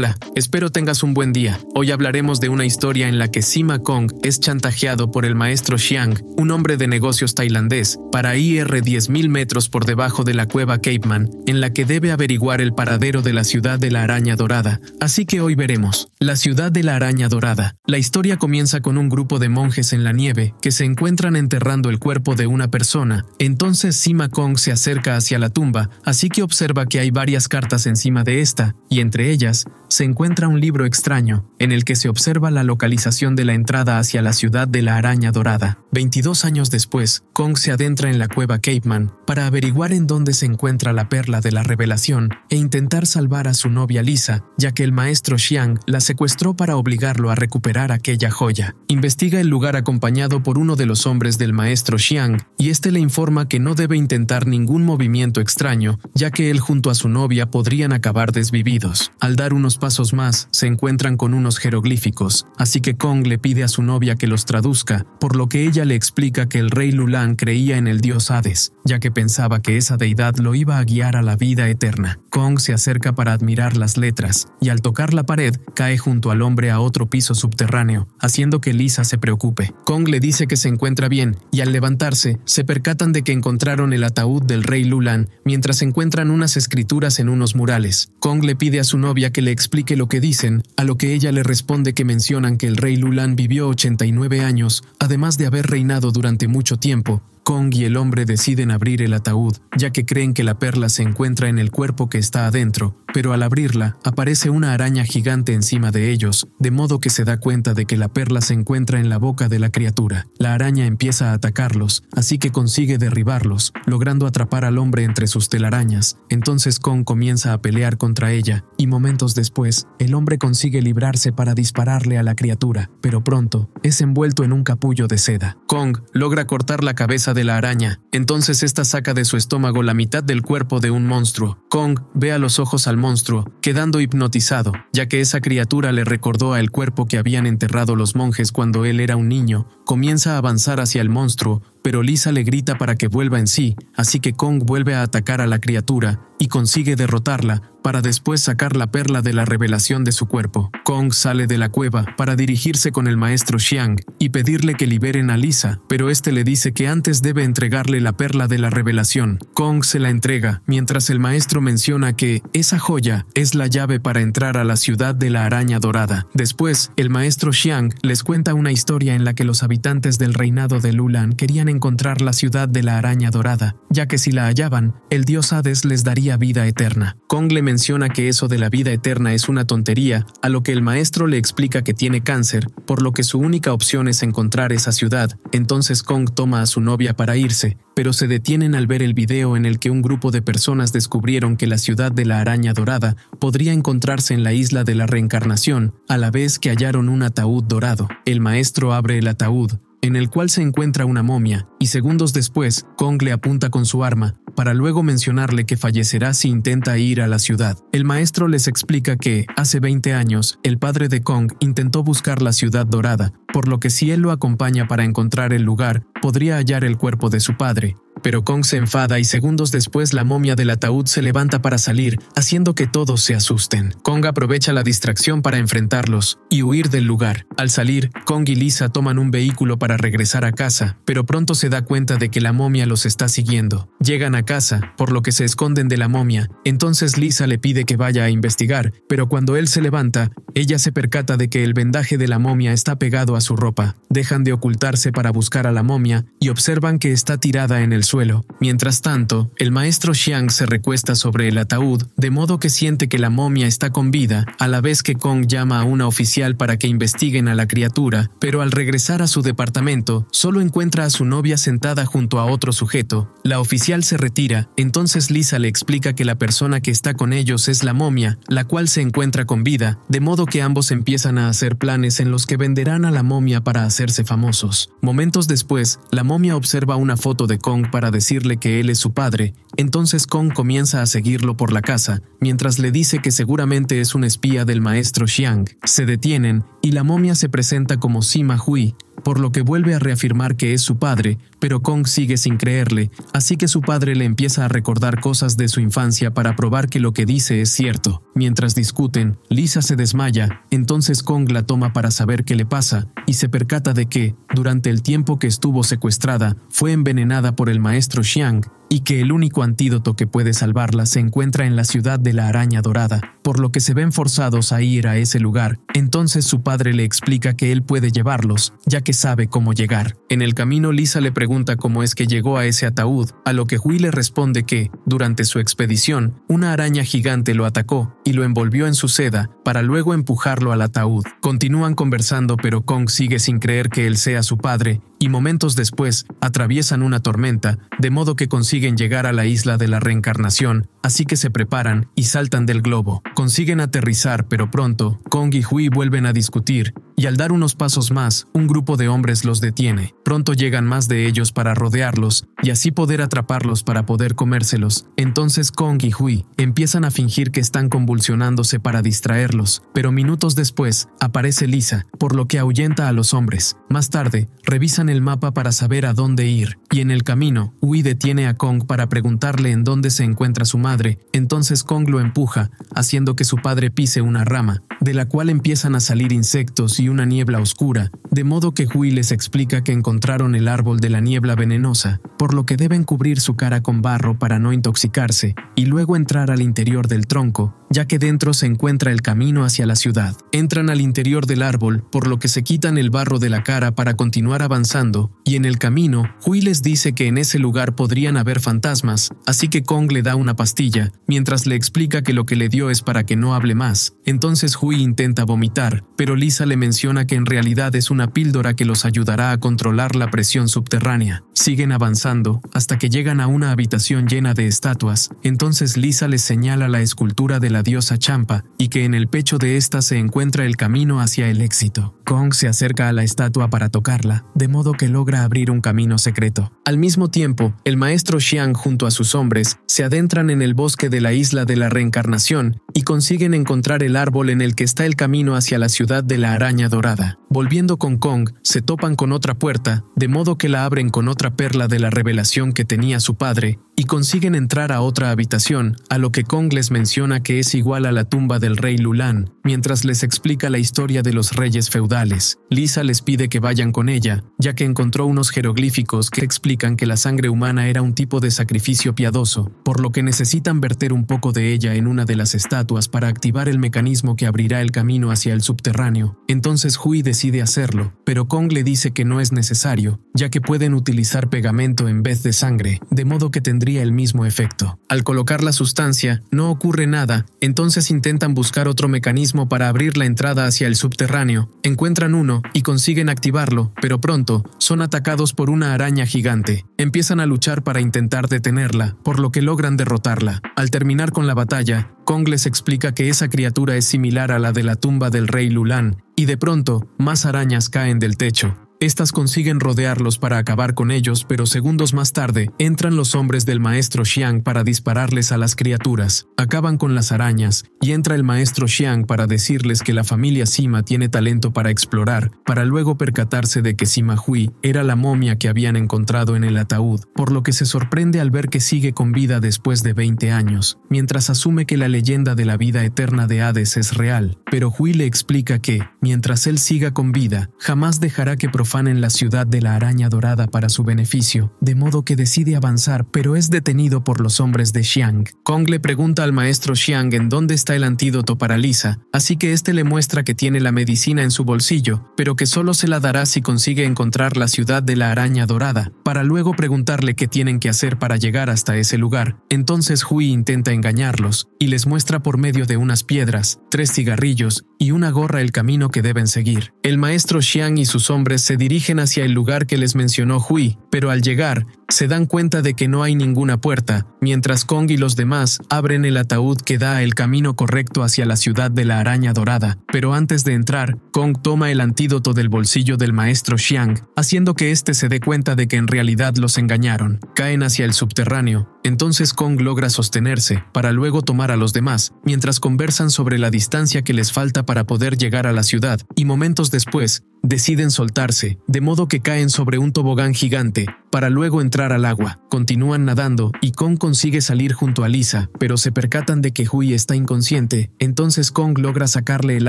Hola, espero tengas un buen día. Hoy hablaremos de una historia en la que Sima Kong es chantajeado por el maestro Xiang, un hombre de negocios tailandés, para ir 10.000 metros por debajo de la cueva Man, en la que debe averiguar el paradero de la ciudad de la araña dorada. Así que hoy veremos. La ciudad de la araña dorada. La historia comienza con un grupo de monjes en la nieve que se encuentran enterrando el cuerpo de una persona. Entonces Sima Kong se acerca hacia la tumba, así que observa que hay varias cartas encima de esta, y entre ellas, se encuentra un libro extraño, en el que se observa la localización de la entrada hacia la ciudad de la araña dorada. 22 años después, Kong se adentra en la cueva Caveman para averiguar en dónde se encuentra la perla de la revelación e intentar salvar a su novia Lisa, ya que el maestro Xiang la secuestró para obligarlo a recuperar aquella joya. Investiga el lugar acompañado por uno de los hombres del maestro Xiang y este le informa que no debe intentar ningún movimiento extraño, ya que él junto a su novia podrían acabar desvividos. Al dar unos pasos más, se encuentran con unos jeroglíficos, así que Kong le pide a su novia que los traduzca, por lo que ella le explica que el rey Lulan creía en el dios Hades, ya que pensaba que esa deidad lo iba a guiar a la vida eterna. Kong se acerca para admirar las letras, y al tocar la pared, cae junto al hombre a otro piso subterráneo, haciendo que Lisa se preocupe. Kong le dice que se encuentra bien, y al levantarse, se percatan de que encontraron el ataúd del rey Lulan, mientras encuentran unas escrituras en unos murales. Kong le pide a su novia que le explique explique lo que dicen, a lo que ella le responde que mencionan que el rey Lulan vivió 89 años, además de haber reinado durante mucho tiempo, Kong y el hombre deciden abrir el ataúd, ya que creen que la perla se encuentra en el cuerpo que está adentro, pero al abrirla, aparece una araña gigante encima de ellos, de modo que se da cuenta de que la perla se encuentra en la boca de la criatura. La araña empieza a atacarlos, así que consigue derribarlos, logrando atrapar al hombre entre sus telarañas. Entonces Kong comienza a pelear contra ella, y momentos después, el hombre consigue librarse para dispararle a la criatura, pero pronto, es envuelto en un capullo de seda. Kong logra cortar la cabeza de de la araña. Entonces esta saca de su estómago la mitad del cuerpo de un monstruo. Kong ve a los ojos al monstruo, quedando hipnotizado, ya que esa criatura le recordó al cuerpo que habían enterrado los monjes cuando él era un niño. Comienza a avanzar hacia el monstruo, pero Lisa le grita para que vuelva en sí, así que Kong vuelve a atacar a la criatura y consigue derrotarla para después sacar la perla de la revelación de su cuerpo. Kong sale de la cueva para dirigirse con el maestro Xiang y pedirle que liberen a Lisa, pero este le dice que antes debe entregarle la perla de la revelación. Kong se la entrega, mientras el maestro menciona que esa joya es la llave para entrar a la ciudad de la araña dorada. Después, el maestro Xiang les cuenta una historia en la que los habitantes del reinado de Lulan querían encontrar la ciudad de la araña dorada, ya que si la hallaban, el dios Hades les daría vida eterna. Kong le menciona que eso de la vida eterna es una tontería, a lo que el maestro le explica que tiene cáncer, por lo que su única opción es encontrar esa ciudad, entonces Kong toma a su novia para irse, pero se detienen al ver el video en el que un grupo de personas descubrieron que la ciudad de la araña dorada podría encontrarse en la isla de la reencarnación, a la vez que hallaron un ataúd dorado. El maestro abre el ataúd, en el cual se encuentra una momia, y segundos después, Kong le apunta con su arma, para luego mencionarle que fallecerá si intenta ir a la ciudad. El maestro les explica que, hace 20 años, el padre de Kong intentó buscar la ciudad dorada, por lo que si él lo acompaña para encontrar el lugar, podría hallar el cuerpo de su padre, pero Kong se enfada y segundos después la momia del ataúd se levanta para salir, haciendo que todos se asusten. Kong aprovecha la distracción para enfrentarlos y huir del lugar. Al salir, Kong y Lisa toman un vehículo para regresar a casa, pero pronto se da cuenta de que la momia los está siguiendo. Llegan a casa, por lo que se esconden de la momia, entonces Lisa le pide que vaya a investigar, pero cuando él se levanta, ella se percata de que el vendaje de la momia está pegado a su ropa. Dejan de ocultarse para buscar a la momia y observan que está tirada en el suelo. Mientras tanto, el maestro Xiang se recuesta sobre el ataúd, de modo que siente que la momia está con vida, a la vez que Kong llama a una oficial para que investiguen a la criatura, pero al regresar a su departamento, solo encuentra a su novia sentada junto a otro sujeto. La oficial se retira, entonces Lisa le explica que la persona que está con ellos es la momia, la cual se encuentra con vida, de modo que ambos empiezan a hacer planes en los que venderán a la momia para hacerse famosos. Momentos después, la momia observa una foto de Kong para para decirle que él es su padre, entonces Kong comienza a seguirlo por la casa, mientras le dice que seguramente es un espía del maestro Xiang. Se detienen y la momia se presenta como Sima Hui, por lo que vuelve a reafirmar que es su padre, pero Kong sigue sin creerle, así que su padre le empieza a recordar cosas de su infancia para probar que lo que dice es cierto. Mientras discuten, Lisa se desmaya, entonces Kong la toma para saber qué le pasa, y se percata de que, durante el tiempo que estuvo secuestrada, fue envenenada por el maestro Xiang, y que el único antídoto que puede salvarla se encuentra en la ciudad de la araña dorada, por lo que se ven forzados a ir a ese lugar. Entonces su padre le explica que él puede llevarlos, ya que sabe cómo llegar. En el camino Lisa le pregunta cómo es que llegó a ese ataúd, a lo que Hui le responde que, durante su expedición, una araña gigante lo atacó, y lo envolvió en su seda para luego empujarlo al ataúd. Continúan conversando pero Kong sigue sin creer que él sea su padre y momentos después atraviesan una tormenta, de modo que consiguen llegar a la isla de la reencarnación, así que se preparan y saltan del globo. Consiguen aterrizar pero pronto, Kong y Hui vuelven a discutir y al dar unos pasos más, un grupo de hombres los detiene. Pronto llegan más de ellos para rodearlos y así poder atraparlos para poder comérselos. Entonces Kong y Hui empiezan a fingir que están convulsionados funcionándose para distraerlos, pero minutos después aparece Lisa, por lo que ahuyenta a los hombres. Más tarde, revisan el mapa para saber a dónde ir, y en el camino, Hui detiene a Kong para preguntarle en dónde se encuentra su madre, entonces Kong lo empuja, haciendo que su padre pise una rama, de la cual empiezan a salir insectos y una niebla oscura, de modo que Hui les explica que encontraron el árbol de la niebla venenosa, por lo que deben cubrir su cara con barro para no intoxicarse y luego entrar al interior del tronco, ya que dentro se encuentra el camino hacia la ciudad. Entran al interior del árbol, por lo que se quitan el barro de la cara para continuar avanzando, y en el camino, Hui les dice que en ese lugar podrían haber fantasmas, así que Kong le da una pastilla, mientras le explica que lo que le dio es para que no hable más. Entonces Hui intenta vomitar, pero Lisa le menciona que en realidad es una píldora que los ayudará a controlar la presión subterránea. Siguen avanzando hasta que llegan a una habitación llena de estatuas, entonces Lisa les señala la escultura de la diosa Champa y que en el pecho de esta se encuentra el camino hacia el éxito. Kong se acerca a la estatua para tocarla, de modo que logra abrir un camino secreto. Al mismo tiempo, el maestro Xiang junto a sus hombres se adentran en el bosque de la isla de la reencarnación y consiguen encontrar el árbol en el que está el camino hacia la ciudad de la araña dorada. Volviendo con Kong, se topan con otra puerta, de modo que la abren con otra perla de la revelación que tenía su padre, y consiguen entrar a otra habitación, a lo que Kong les menciona que es igual a la tumba del rey Lulan, mientras les explica la historia de los reyes feudales. Lisa les pide que vayan con ella, ya que encontró unos jeroglíficos que explican que la sangre humana era un tipo de sacrificio piadoso, por lo que necesitan verter un poco de ella en una de las estatuas para activar el mecanismo que abrirá el camino hacia el subterráneo. Entonces Hui decide hacerlo, pero Kong le dice que no es necesario, ya que pueden utilizar pegamento en vez de sangre, de modo que tendrían el mismo efecto. Al colocar la sustancia, no ocurre nada, entonces intentan buscar otro mecanismo para abrir la entrada hacia el subterráneo, encuentran uno y consiguen activarlo, pero pronto son atacados por una araña gigante. Empiezan a luchar para intentar detenerla, por lo que logran derrotarla. Al terminar con la batalla, Kong les explica que esa criatura es similar a la de la tumba del rey Lulan, y de pronto, más arañas caen del techo. Estas consiguen rodearlos para acabar con ellos, pero segundos más tarde, entran los hombres del maestro Xiang para dispararles a las criaturas, acaban con las arañas, y entra el maestro Xiang para decirles que la familia Sima tiene talento para explorar, para luego percatarse de que Sima Hui era la momia que habían encontrado en el ataúd, por lo que se sorprende al ver que sigue con vida después de 20 años, mientras asume que la leyenda de la vida eterna de Hades es real, pero Hui le explica que, mientras él siga con vida, jamás dejará que en la ciudad de la araña dorada para su beneficio, de modo que decide avanzar pero es detenido por los hombres de Xiang. Kong le pregunta al maestro Xiang en dónde está el antídoto para Lisa, así que este le muestra que tiene la medicina en su bolsillo, pero que solo se la dará si consigue encontrar la ciudad de la araña dorada, para luego preguntarle qué tienen que hacer para llegar hasta ese lugar. Entonces Hui intenta engañarlos y les muestra por medio de unas piedras, tres cigarrillos y una gorra el camino que deben seguir. El maestro Xiang y sus hombres se dirigen hacia el lugar que les mencionó Hui, pero al llegar, se dan cuenta de que no hay ninguna puerta, mientras Kong y los demás abren el ataúd que da el camino correcto hacia la ciudad de la araña dorada, pero antes de entrar, Kong toma el antídoto del bolsillo del maestro Xiang, haciendo que éste se dé cuenta de que en realidad los engañaron. Caen hacia el subterráneo, entonces Kong logra sostenerse, para luego tomar a los demás, mientras conversan sobre la distancia que les falta para poder llegar a la ciudad, y momentos después, deciden soltarse, de modo que caen sobre un tobogán gigante, para luego entrar al agua. Continúan nadando y Kong consigue salir junto a Lisa, pero se percatan de que Hui está inconsciente, entonces Kong logra sacarle el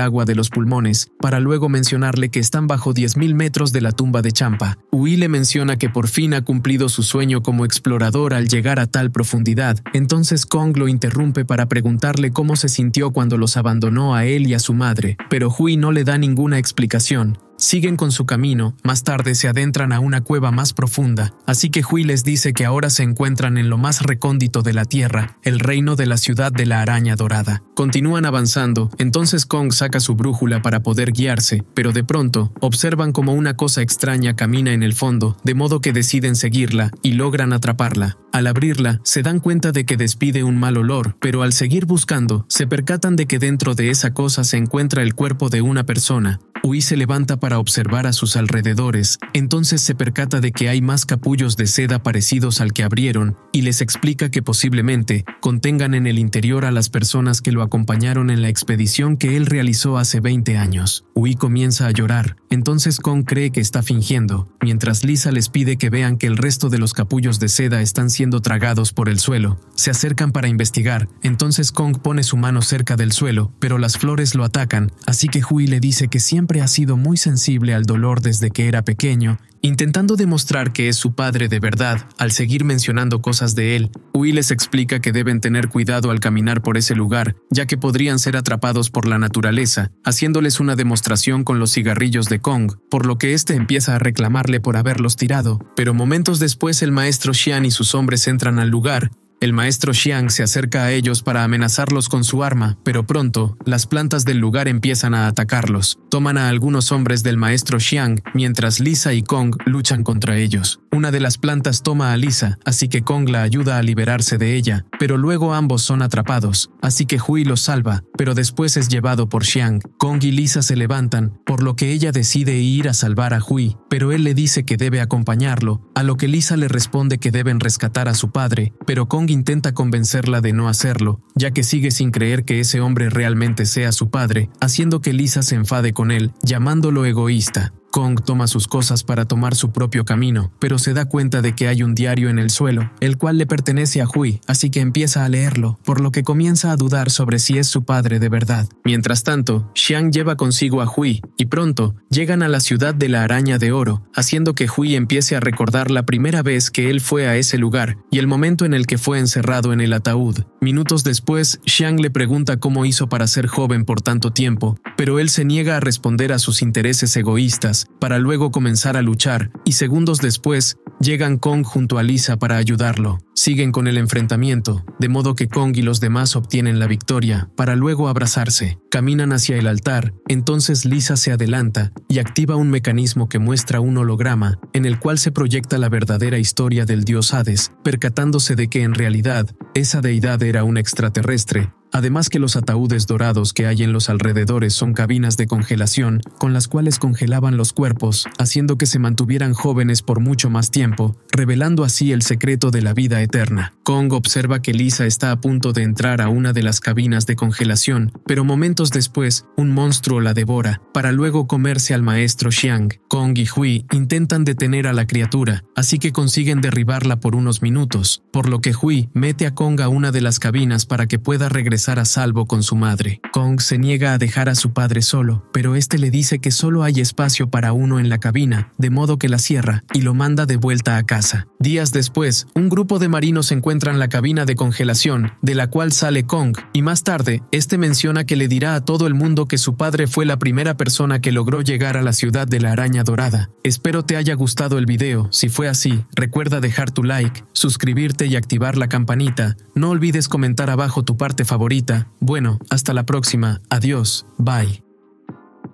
agua de los pulmones, para luego mencionarle que están bajo 10.000 metros de la tumba de Champa. Hui le menciona que por fin ha cumplido su sueño como explorador al llegar a tal profundidad, entonces Kong lo interrumpe para preguntarle cómo se sintió cuando los abandonó a él y a su madre, pero Hui no le da ninguna explicación, Siguen con su camino, más tarde se adentran a una cueva más profunda, así que Hui les dice que ahora se encuentran en lo más recóndito de la Tierra, el reino de la ciudad de la araña dorada. Continúan avanzando, entonces Kong saca su brújula para poder guiarse, pero de pronto, observan como una cosa extraña camina en el fondo, de modo que deciden seguirla y logran atraparla. Al abrirla, se dan cuenta de que despide un mal olor, pero al seguir buscando, se percatan de que dentro de esa cosa se encuentra el cuerpo de una persona. Hui se levanta para para observar a sus alrededores, entonces se percata de que hay más capullos de seda parecidos al que abrieron y les explica que posiblemente contengan en el interior a las personas que lo acompañaron en la expedición que él realizó hace 20 años. Hui comienza a llorar, entonces Kong cree que está fingiendo, mientras Lisa les pide que vean que el resto de los capullos de seda están siendo tragados por el suelo. Se acercan para investigar, entonces Kong pone su mano cerca del suelo, pero las flores lo atacan, así que Hui le dice que siempre ha sido muy sensible al dolor desde que era pequeño, intentando demostrar que es su padre de verdad, al seguir mencionando cosas de él, Hui les explica que deben tener cuidado al caminar por ese lugar, ya que podrían ser atrapados por la naturaleza, haciéndoles una demostración con los cigarrillos de Kong, por lo que este empieza a reclamarle por haberlos tirado, pero momentos después el maestro Xian y sus hombres entran al lugar, el maestro Xiang se acerca a ellos para amenazarlos con su arma, pero pronto, las plantas del lugar empiezan a atacarlos. Toman a algunos hombres del maestro Xiang mientras Lisa y Kong luchan contra ellos. Una de las plantas toma a Lisa, así que Kong la ayuda a liberarse de ella, pero luego ambos son atrapados, así que Hui los salva, pero después es llevado por Xiang. Kong y Lisa se levantan, por lo que ella decide ir a salvar a Hui, pero él le dice que debe acompañarlo, a lo que Lisa le responde que deben rescatar a su padre, pero Kong intenta convencerla de no hacerlo, ya que sigue sin creer que ese hombre realmente sea su padre, haciendo que Lisa se enfade con él, llamándolo egoísta. Kong toma sus cosas para tomar su propio camino, pero se da cuenta de que hay un diario en el suelo, el cual le pertenece a Hui, así que empieza a leerlo, por lo que comienza a dudar sobre si es su padre de verdad. Mientras tanto, Xiang lleva consigo a Hui, y pronto llegan a la ciudad de la araña de oro, haciendo que Hui empiece a recordar la primera vez que él fue a ese lugar y el momento en el que fue encerrado en el ataúd. Minutos después, Xiang le pregunta cómo hizo para ser joven por tanto tiempo, pero él se niega a responder a sus intereses egoístas para luego comenzar a luchar, y segundos después, llegan Kong junto a Lisa para ayudarlo. Siguen con el enfrentamiento, de modo que Kong y los demás obtienen la victoria, para luego abrazarse. Caminan hacia el altar, entonces Lisa se adelanta y activa un mecanismo que muestra un holograma, en el cual se proyecta la verdadera historia del dios Hades, percatándose de que en realidad, esa deidad era un extraterrestre, Además que los ataúdes dorados que hay en los alrededores son cabinas de congelación con las cuales congelaban los cuerpos, haciendo que se mantuvieran jóvenes por mucho más tiempo, revelando así el secreto de la vida eterna. Kong observa que Lisa está a punto de entrar a una de las cabinas de congelación, pero momentos después, un monstruo la devora, para luego comerse al maestro Xiang. Kong y Hui intentan detener a la criatura, así que consiguen derribarla por unos minutos, por lo que Hui mete a Kong a una de las cabinas para que pueda regresar a salvo con su madre. Kong se niega a dejar a su padre solo, pero este le dice que solo hay espacio para uno en la cabina, de modo que la cierra y lo manda de vuelta a casa. Días después, un grupo de marinos encuentran la cabina de congelación, de la cual sale Kong, y más tarde, este menciona que le dirá a todo el mundo que su padre fue la primera persona que logró llegar a la ciudad de la araña dorada. Espero te haya gustado el video, si fue así, recuerda dejar tu like, suscribirte y activar la campanita, no olvides comentar abajo tu parte favorita, bueno, hasta la próxima, adiós, bye.